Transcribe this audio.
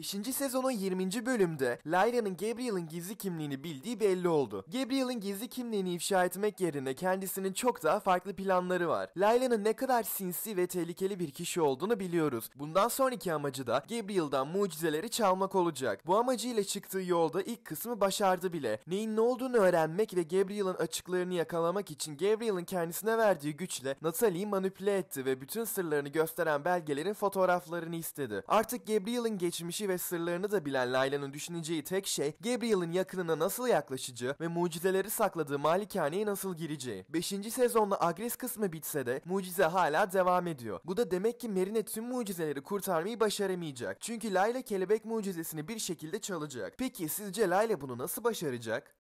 İkinci sezonun 20. bölümde Lyra'nın Gabriel'in gizli kimliğini bildiği belli oldu. Gabriel'in gizli kimliğini ifşa etmek yerine kendisinin çok daha farklı planları var. Lyra'nın ne kadar sinsi ve tehlikeli bir kişi olduğunu biliyoruz. Bundan sonraki amacı da Gabriel'dan mucizeleri çalmak olacak. Bu amacıyla çıktığı yolda ilk kısmı başardı bile. Neyin ne olduğunu öğrenmek ve Gabriel'in açıklarını yakalamak için Gabriel'in kendisine verdiği güçle Natalie'yi manipüle etti ve bütün sırlarını gösteren belgelerin fotoğraflarını istedi. Artık Gabriel'in geçmişi ve sırlarını da bilen Layla'nın düşüneceği tek şey Gabriel'in yakınına nasıl yaklaşacağı ve mucizeleri sakladığı malikaneye nasıl gireceği. 5. sezonda Agres kısmı bitse de mucize hala devam ediyor. Bu da demek ki Merine tüm mucizeleri kurtarmayı başaramayacak. Çünkü Layla kelebek mucizesini bir şekilde çalacak. Peki sizce Layla bunu nasıl başaracak?